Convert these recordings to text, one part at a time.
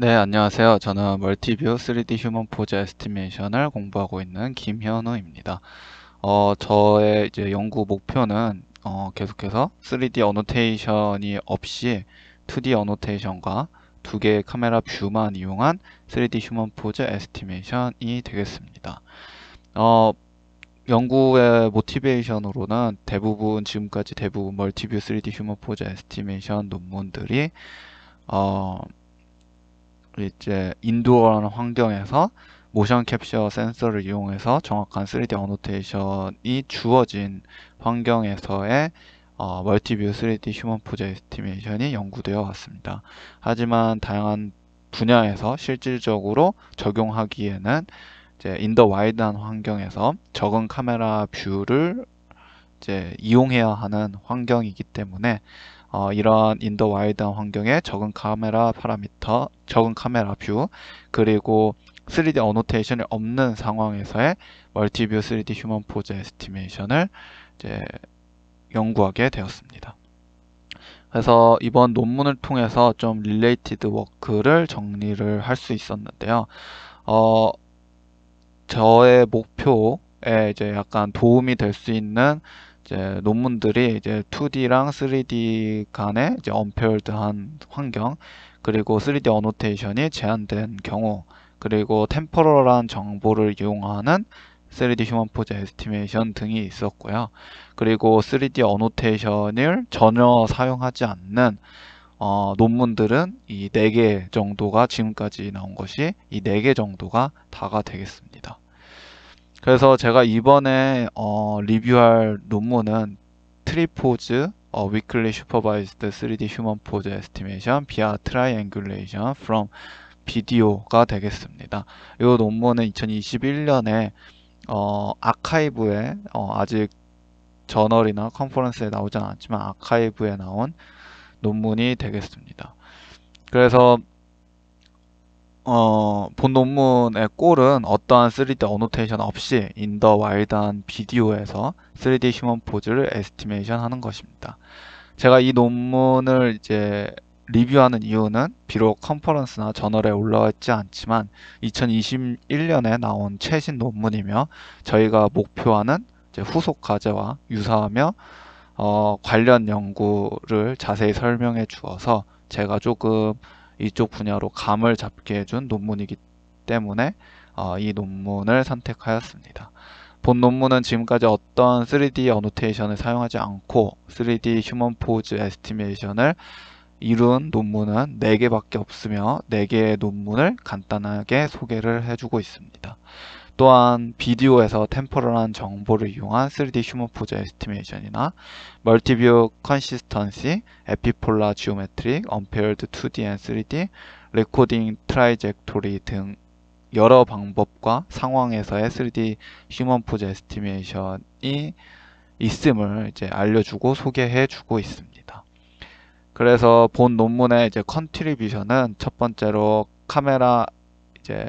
네, 안녕하세요. 저는 멀티뷰 3D 휴먼 포즈 에스티메이션을 공부하고 있는 김현우입니다. 어, 저의 이제 연구 목표는 어, 계속해서 3D 어노테이션이 없이 2D 어노테이션과 두 개의 카메라 뷰만 이용한 3D 휴먼 포즈 에스티메이션이 되겠습니다. 어, 연구의 모티베이션으로는 대부분 지금까지 대부분 멀티뷰 3D 휴먼 포즈 에스티메이션 논문들이 어, 이제 인도어라는 환경에서 모션 캡처 센서를 이용해서 정확한 3D 어노테이션이 주어진 환경에서의 어, 멀티뷰 3D 휴먼 포즈 에스티메이션이 연구되어 왔습니다. 하지만 다양한 분야에서 실질적으로 적용하기에는 이제 인더 와이드한 환경에서 적은 카메라 뷰를 이제 이용해야 하는 환경이기 때문에 어, 이런 인더 와이드한 환경에 적은 카메라 파라미터, 적은 카메라 뷰, 그리고 3D 어노테이션이 없는 상황에서의 멀티뷰 3D 휴먼 포즈 에스티메이션을 이제 연구하게 되었습니다. 그래서 이번 논문을 통해서 좀 릴레이티드 워크를 정리를 할 수 있었는데요. 어, 저의 목표에 이제 약간 도움이 될 수 있는 이제 논문들이 이제 2D랑 3D 간의 이제 언페어드한 환경 그리고 3D 어노테이션이 제한된 경우 그리고 템포럴한 정보를 이용하는 3D 휴먼 포즈 에스티메이션 등이 있었고요. 그리고 3D 어노테이션을 전혀 사용하지 않는 어, 논문들은 이 4개 정도가 지금까지 나온 것이 이 4개 정도가 다가 되겠습니다. 그래서 제가 이번에 어, 리뷰할 논문은 트리포즈 어, Weekly Supervised 3D Human Pose Estimation via Triangulation from Video가 되겠습니다. 이 논문은 2021년에 어, 아카이브에 어, 아직 저널이나 컨퍼런스에 나오지 않았지만 아카이브에 나온 논문이 되겠습니다. 그래서 어, 본 논문의 꼴은 어떠한 3D 어노테이션 없이 인더 와일드한 비디오에서 3D 휴먼 포즈를 에스티메이션 하는 것입니다. 제가 이 논문을 이제 리뷰하는 이유는 비록 컨퍼런스나 저널에 올라와 있지 않지만 2021년에 나온 최신 논문이며 저희가 목표하는 후속 과제와 유사하며 어, 관련 연구를 자세히 설명해 주어서 제가 조금 이쪽 분야로 감을 잡게 해준 논문이기 때문에 어, 이 논문을 선택하였습니다. 본 논문은 지금까지 어떤 3D 어노테이션을 사용하지 않고 3D 휴먼 포즈 에스티메이션을 이룬 논문은 4개밖에 없으며 4개의 논문을 간단하게 소개를 해주고 있습니다. 또한 비디오에서 템포럴한 정보를 이용한 3D 휴먼 포즈 에스티메이션이나 멀티뷰 컨시스턴시, 에피폴라 지오메트릭, 언페어드 2D 앤 3D, 레코딩 트라이젝토리 등 여러 방법과 상황에서의 3D 휴먼 포즈 에스티메이션이 있음을 이제 알려주고 소개해 주고 있습니다. 그래서 본 논문의 이제 컨트리뷰션은 첫 번째로 카메라 이제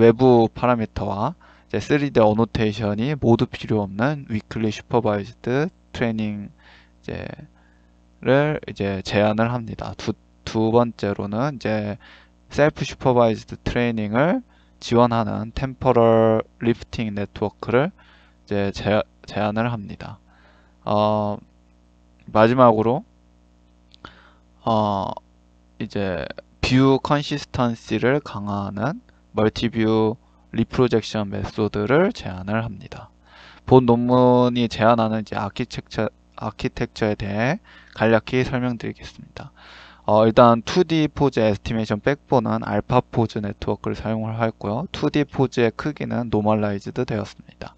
외부 파라미터와 3D 어노테이션이 모두 필요 없는 위클리 슈퍼바이즈드 트레이닝 를 이제 제안을 합니다. 두, 두 번째로는 이제 셀프 슈퍼바이즈드 트레이닝을 지원하는 템퍼럴 리프팅 네트워크를 이제 제, 제안을 합니다. 어, 마지막으로 어, 이제 뷰 컨시스턴시를 강화하는 멀티뷰 리프로젝션 메소드를 제안을 합니다. 본 논문이 제안하는 이제 아키텍처, 아키텍처에 대해 간략히 설명드리겠습니다. 어, 일단 2D 포즈 에스티메이션 백본은 알파 포즈 네트워크를 사용을 하였고요. 2D 포즈의 크기는 노멀라이즈드 되었습니다.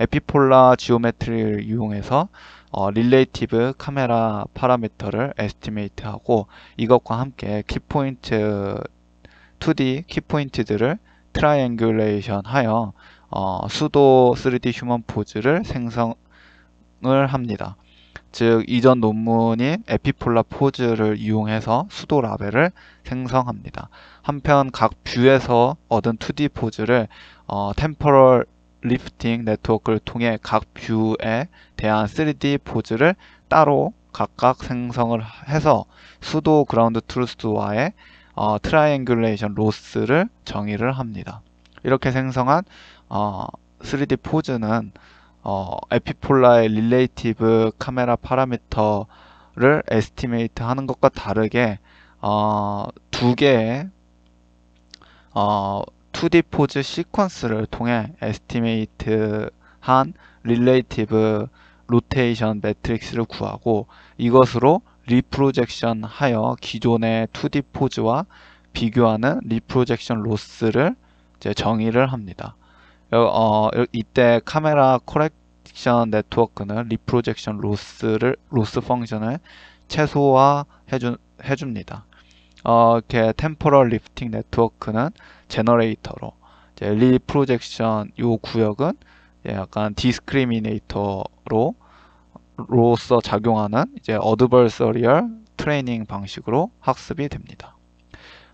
에피폴라 지오메트리를 이용해서 어, 릴레이티브 카메라 파라미터를 에스티메이트하고 이것과 함께 키포인트 2D 키포인트들을 트라이앵귤레이션 하여 어, 수도 3D 휴먼 포즈를 생성을 합니다. 즉 이전 논문인 에피폴라 포즈를 이용해서 수도 라벨을 생성합니다. 한편 각 뷰에서 얻은 2D 포즈를 어, 템포럴 리프팅 네트워크를 통해 각 뷰에 대한 3D 포즈를 따로 각각 생성을 해서 수도 그라운드 트루스와의 어, 트라이앵글레이션 로스를 정의를 합니다. 이렇게 생성한 어, 3D 포즈는 어, 에피폴라의 릴레이티브 카메라 파라미터를 에스티메이트 하는 것과 다르게 어, 두 개의 어, 2D 포즈 시퀀스를 통해 에스티메이트 한 릴레이티브 로테이션 매트릭스를 구하고 이것으로 리프로젝션 하여 기존의 2D 포즈와 비교하는 리프로젝션 로스를 이제 정의를 합니다. 어, 이때 카메라 코렉션 네트워크는 리프로젝션 로스를 로스 펑션을 최소화 해준, 해줍니다. 어, 이렇게 템포럴 리프팅 네트워크는 제너레이터로 리프로젝션 이 구역은 약간 디스크리미네이터로 로서 작용하는 이제 어드버서리얼 트레이닝 방식으로 학습이 됩니다.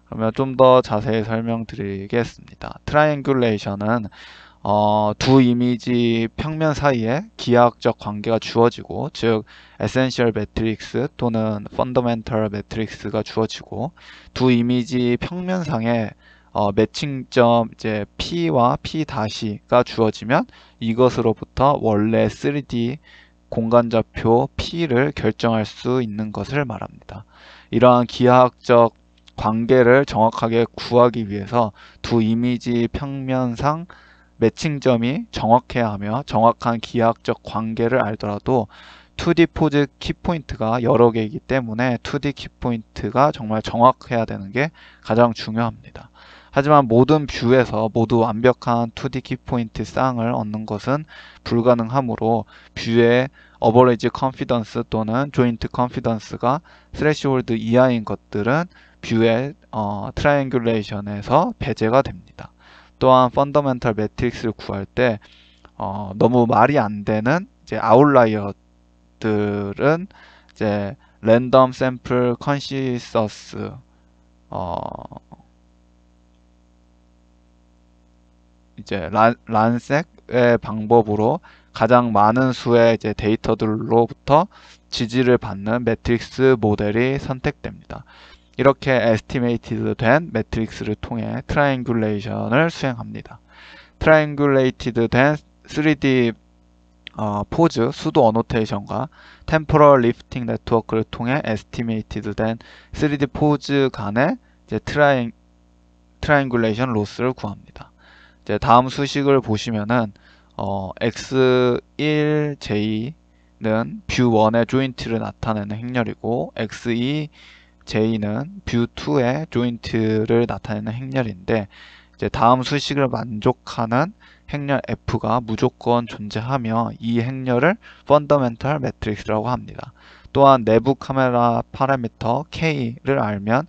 그러면 좀 더 자세히 설명드리겠습니다. 트라이앵귤레이션은 어, 두 이미지 평면 사이에 기하학적 관계가 주어지고 즉 에센셜 매트릭스 또는 펀더멘털 매트릭스가 주어지고 두 이미지 평면상에 어, 매칭점 이제 P와 P'가 주어지면 이것으로부터 원래 3D 공간좌표 P를 결정할 수 있는 것을 말합니다. 이러한 기하학적 관계를 정확하게 구하기 위해서 두 이미지 평면상 매칭점이 정확해야 하며 정확한 기하학적 관계를 알더라도 2D 포즈 키포인트가 여러 개이기 때문에 2D 키포인트가 정말 정확해야 되는 게 가장 중요합니다. 하지만 모든 뷰에서 모두 완벽한 2D 키포인트 쌍을 얻는 것은 불가능하므로 뷰의 어버레지 컨피던스 또는 조인트 컨피던스가 스레시홀드 이하인 것들은 뷰의 어, 트라이앵귤레이션에서 배제가 됩니다. 또한 펀더멘털 매트릭스를 구할 때 어, 너무 말이 안 되는 이제 아웃라이어들은 이제 랜덤 샘플 컨시서스 어 이제 란, 란색 수의 방법으로 가장 많은 수의 이제 데이터들로부터 지지를 받는 매트릭스 모델이 선택됩니다. 이렇게 에스티메이티드 된 매트릭스를 통해 트라이앵귤레이션을 수행합니다. 트라이앵귤레이티드 된 3D 어, 포즈, 수도 어노테이션과 템포럴 리프팅 네트워크를 통해 에스티메이티드 된 3D 포즈 간의 이제 트라이, 트라이앵귤레이션 로스를 구합니다. 이제 다음 수식을 보시면은 어, x1, j는 뷰1의 조인트를 나타내는 행렬이고 x2, j는 뷰2의 조인트를 나타내는 행렬인데 이제 다음 수식을 만족하는 행렬 F가 무조건 존재하며 이 행렬을 펀더멘털 매트릭스라고 합니다. 또한 내부 카메라 파라미터 K를 알면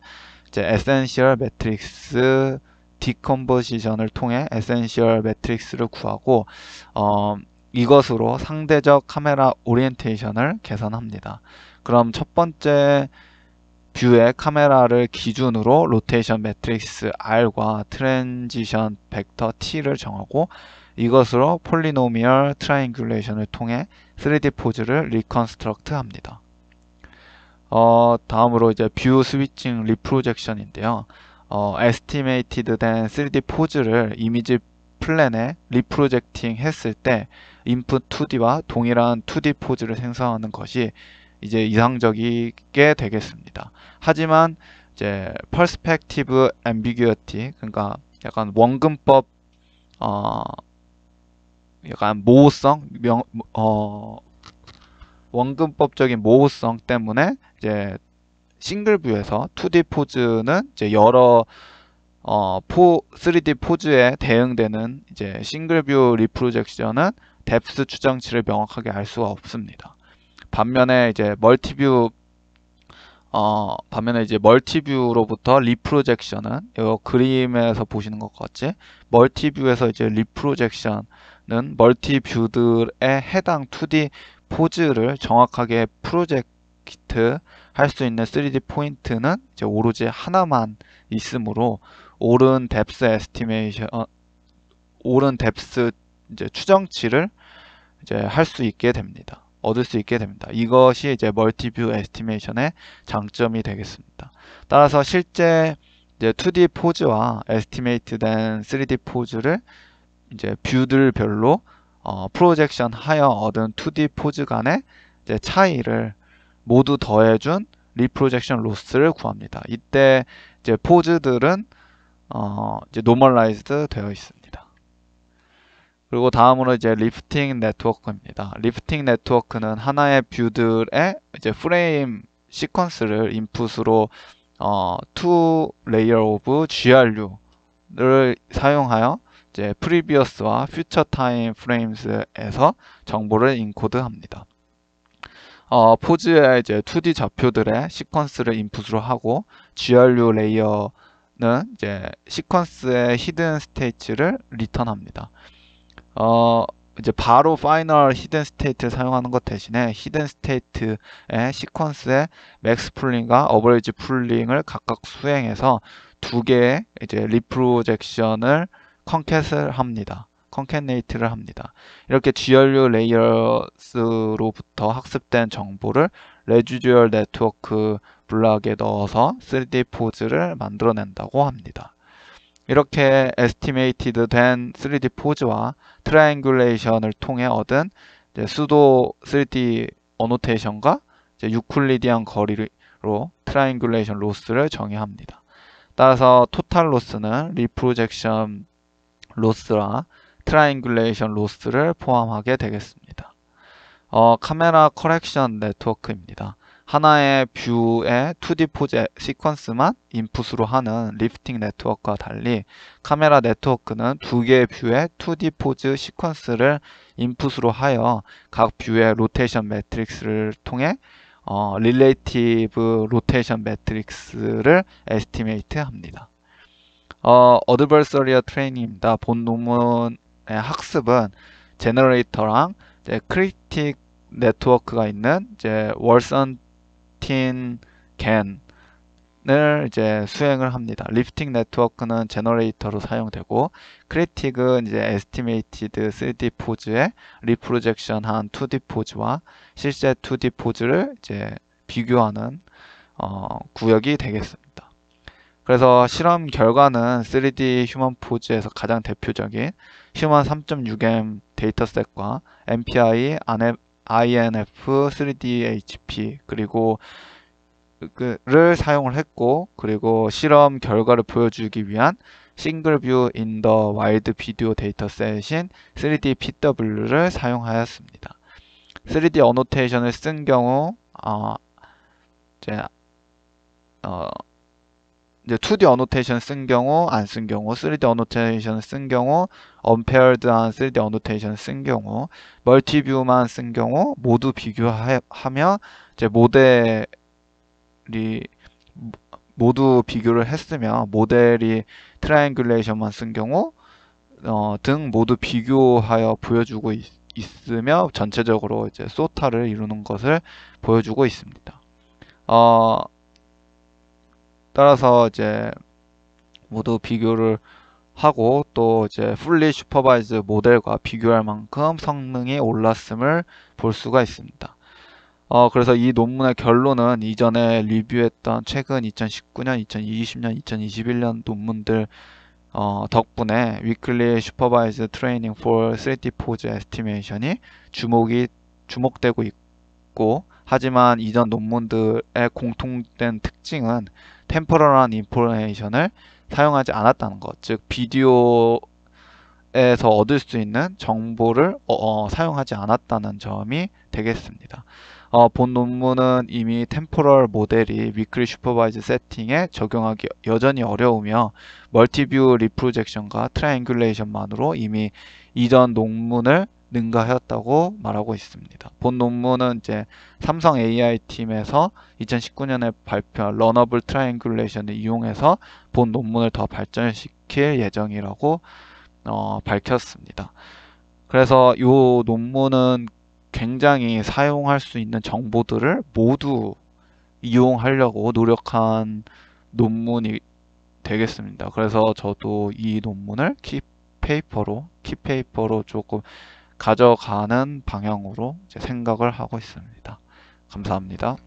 이제 에센셜 매트릭스 디컨버시션을 통해 에센셜 매트릭스를 구하고 어, 이것으로 상대적 카메라 오리엔테이션을 개선합니다 그럼 첫 번째 뷰의 카메라를 기준으로 로테이션 매트릭스 R과 트랜지션 벡터 T를 정하고 이것으로 폴리노미얼 트라이앵귤레이션을 통해 3D 포즈를 리컨스트럭트 합니다. 어, 다음으로 이제 뷰 스위칭 리프로젝션인데요. 어, 에스티메이티드 된 3D 포즈를 이미지 플랜에 리프로젝팅 했을 때 input 2D와 동일한 2D 포즈를 생성하는 것이 이제 이상적이게 되겠습니다. 하지만 이제 퍼스펙티브 앰비규어티 그러니까 약간 원근법 어 약간 모호성 명, 어 원근법적인 모호성 때문에 이제 싱글 뷰에서 2D 포즈는 이제 여러 어, 포, 3D 포즈에 대응되는 이제 싱글 뷰 리프로젝션은 뎁스 추정치를 명확하게 알 수가 없습니다. 반면에 이제 멀티뷰 어, 반면에 이제 멀티뷰로부터 리프로젝션은 이거 그림에서 보시는 것같지 멀티뷰에서 이제 리프로젝션은 멀티뷰들에 해당 2D 포즈를 정확하게 프로젝트 할수 있는 3D 포인트는 이제 오로지 하나만 있으므로 오른 뎁스 에스티메이션 어, 오른 뎁스 이제 추정치를 이제 할 수 있게 됩니다. 얻을 수 있게 됩니다. 이것이 이제 멀티뷰 에스티메이션의 장점이 되겠습니다. 따라서 실제 이제 2D 포즈와 에스티메이트된 3D 포즈를 이제 뷰들별로 어, 프로젝션 하여 얻은 2D 포즈 간의 차이를 모두 더해준 리프로젝션 로스를 구합니다. 이때 이제 포즈들은 어 이제 노멀라이즈드 되어 있습니다. 그리고 다음으로 이제 리프팅 네트워크입니다. 리프팅 네트워크는 하나의 뷰들의 이제 프레임 시퀀스를 인풋으로 어, two l a y GRU를 사용하여 이제 프리비어스와 퓨처 타임 프레임스에서 정보를 인코드합니다. 어, 포즈의 이제 2D 좌표들의 시퀀스를 인풋으로 하고 GRU 레이어는 이제 시퀀스의 히든 스테이트를 리턴합니다. 어, 이제 바로 파이널 히든 스테이트를 사용하는 것 대신에 히든 스테이트의 시퀀스의 맥스 풀링과 어버리지 풀링을 각각 수행해서 두 개의 이제 리프로젝션을 컨켓을 합니다. 컨캐네이트를 합니다. 이렇게 GRU 레이어스로부터 학습된 정보를 레듀얼 네트워크 블락에 넣어서 3D 포즈를 만들어낸다고 합니다. 이렇게 에스티메이티드 된 3D 포즈와 트라이앵귤레이션을 통해 얻은 수도 3D 어노테이션과 유클리디안 거리로 트라이앵귤레이션 로스를 정의합니다. 따라서 토탈 로스는 리프로젝션 로스와 트라이앵글레이션 로스를 포함하게 되겠습니다. 어, 카메라 커렉션 네트워크입니다. 하나의 뷰의 2D 포즈 시퀀스만 인풋으로 하는 리프팅 네트워크와 달리 카메라 네트워크는 두 개의 뷰의 2D 포즈 시퀀스를 인풋으로 하여 각 뷰의 로테이션 매트릭스를 통해 어, 릴레이티브 로테이션 매트릭스를 에스티메이트 합니다. 어, 어드벌서리어 트레이닝입니다. 본 논문 학습은 제너레이터랑 이제 크리틱 네트워크가 있는 이제 월선틴 겐을 이제 수행을 합니다. 리프팅 네트워크는 제너레이터로 사용되고 크리틱은 이제 에스티메이티드 3D 포즈에 리프로젝션한 2D 포즈와 실제 2D 포즈를 이제 비교하는 어, 구역이 되겠습니다. 그래서 실험 결과는 3D 휴먼 포즈에서 가장 대표적인 휴먼 3.6M 데이터셋과 MPI, INF, 3DHP 그리고 를 사용을 했고 그리고 실험 결과를 보여주기 위한 싱글뷰 인더 와일드 비디오 데이터셋인 3D PW를 사용하였습니다. 3D 어노테이션을 쓴 경우 어, 이제 어, 이제 2D 어노테이션 쓴 경우 안 쓴 경우 3D 어노테이션 쓴 경우 언페어드한 3D 어노테이션 쓴 경우 멀티뷰만 쓴 경우 모두 비교하며 이제 모델이 모두 비교를 했으며 모델이 트라이앵글레이션만 쓴 경우 어, 등 모두 비교하여 보여주고 있, 으며 전체적으로 이제 소타를 이루는 것을 보여주고 있습니다. 어, 따라서 이제 모두 비교를 하고 또 이제 풀리 슈퍼바이즈 모델과 비교할 만큼 성능이 올랐음을 볼 수가 있습니다. 어, 그래서 이 논문의 결론은 이전에 리뷰했던 최근 2019년, 2020년, 2021년 논문들 어, 덕분에 위클리 슈퍼바이즈 트레이닝 for 3D 포즈 에스티메이션이 주목이 주목되고 있고 하지만 이전 논문들의 공통된 특징은 템퍼럴한 인포메이션을 사용하지 않았다는 것. 즉 비디오에서 얻을 수 있는 정보를 어, 어, 사용하지 않았다는 점이 되겠습니다. 어, 본 논문은 이미 템포럴 모델이 위클리 슈퍼바이즈 세팅에 적용하기 여전히 어려우며 멀티뷰 리프로젝션과 트라이앵귤레이션만으로 이미 이전 논문을 능가하였다고 말하고 있습니다. 본 논문은 이제 삼성 AI 팀에서 2019년에 발표한 러너블 트라이앵글레이션을 이용해서 본 논문을 더 발전시킬 예정이라고 어, 밝혔습니다. 그래서 이 논문은 굉장히 사용할 수 있는 정보들을 모두 이용하려고 노력한 논문이 되겠습니다. 그래서 저도 이 논문을 키페이퍼로 키페이퍼로 조금 가져가는 방향으로 생각을 하고 있습니다. 감사합니다.